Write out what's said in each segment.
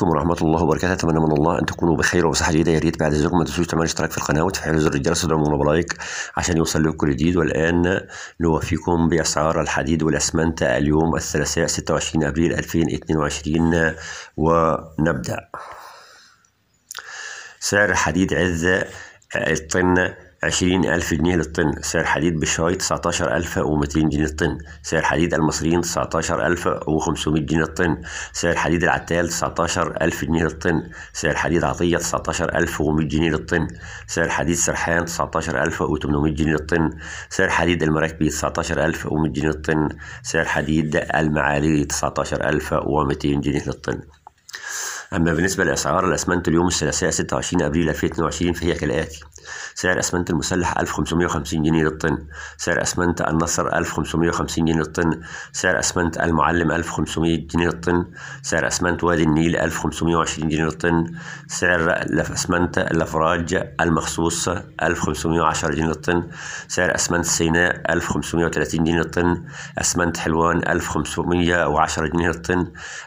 عليكم ورحمه الله وبركاته اتمنى من الله ان تكونوا بخير وبصحه جيده يا ريت بعد ذلك ما تنسوش تعملوا اشتراك في القناه وتفعيل زر الجرس وتدعمونا بلايك عشان يوصل لكم كل جديد والان نوفيكم باسعار الحديد والاسمنت اليوم الثلاثاء 26 ابريل 2022 ونبدا سعر الحديد عز الطن عشرين ألف جنيه للطن سعر حديد بالشرايط تسعتاشر ألف ومتين جنيه للطن سعر حديد المصريين تسعتاشر ألف وخمسمائة جنيه للطن سعر حديد العتال تسعتاشر ألف جنيه للطن سعر حديد عطية تسعتاشر ألف ومائة جنيه للطن سعر حديد سرحان تسعتاشر ألف وتمنمية جنيه للطن سعر حديد المراكبي تسعتاشر ألف ومائة جنيه للطن سعر حديد المعالي تسعتاشر ألف ومتين جنيه للطن أما بالنسبة لأسعار الأسمنت اليوم الثلاثاء 26 أبريل 2022 فهي كالآتي سعر أسمنت المسلح 1550 جنيه للطن سعر أسمنت النصر 1550 جنيه للطن سعر أسمنت المعلم 1500 جنيه للطن سعر أسمنت وادي النيل 1520 جنيه للطن سعر لف أسمنت الأفراج المخصوص 1510 جنيه للطن سعر أسمنت سيناء 1530 جنيه للطن أسمنت حلوان 1510 جنيه للطن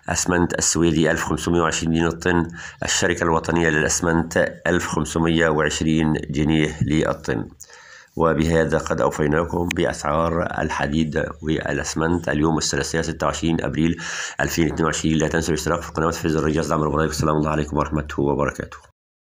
أسمنت السويدي 1520 جنيه للطن الشركة الوطنية للأسمنت 1520 جنيه للطن وبهذا قد أوفيناكم بأسعار الحديد والأسمنت اليوم الثلاثاء 26 أبريل 2022 لا تنسوا الاشتراك في القناة وتفعيل زر الجرس دعم المباراه والسلام عليكم ورحمة الله وبركاته